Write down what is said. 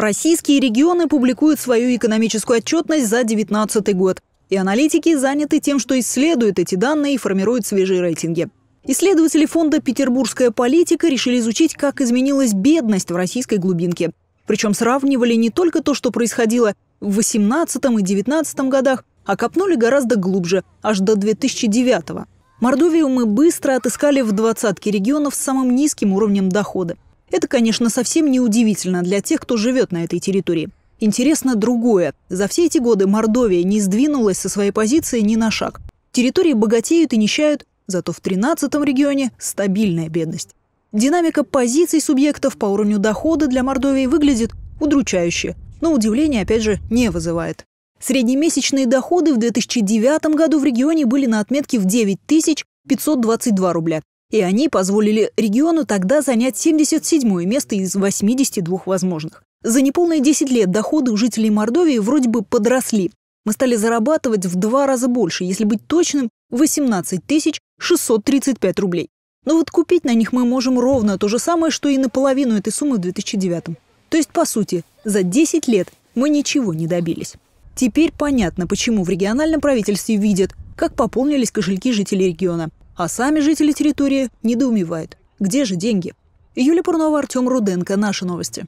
Российские регионы публикуют свою экономическую отчетность за 2019 год. И аналитики заняты тем, что исследуют эти данные и формируют свежие рейтинги. Исследователи фонда «Петербургская политика» решили изучить, как изменилась бедность в российской глубинке. Причем сравнивали не только то, что происходило в 18 и 19 годах, а копнули гораздо глубже, аж до 2009 -го. Мордовию мы быстро отыскали в двадцатке регионов с самым низким уровнем дохода – это, конечно, совсем не удивительно для тех, кто живет на этой территории. Интересно другое. За все эти годы Мордовия не сдвинулась со своей позиции ни на шаг. Территории богатеют и нищают, зато в 13-м регионе стабильная бедность. Динамика позиций субъектов по уровню дохода для Мордовии выглядит удручающе, но удивления, опять же, не вызывает. Среднемесячные доходы в 2009 году в регионе были на отметке в 9522 рубля и они позволили региону тогда занять 77 место из 82 возможных. За неполные 10 лет доходы у жителей Мордовии вроде бы подросли. Мы стали зарабатывать в два раза больше, если быть точным, 18 635 рублей. Но вот купить на них мы можем ровно то же самое, что и наполовину этой суммы в 2009. То есть, по сути, за 10 лет мы ничего не добились. Теперь понятно, почему в региональном правительстве видят, как пополнились кошельки жителей региона. А сами жители территории недоумевают. Где же деньги? Юлия Пурнова, Артем Руденко. Наши новости.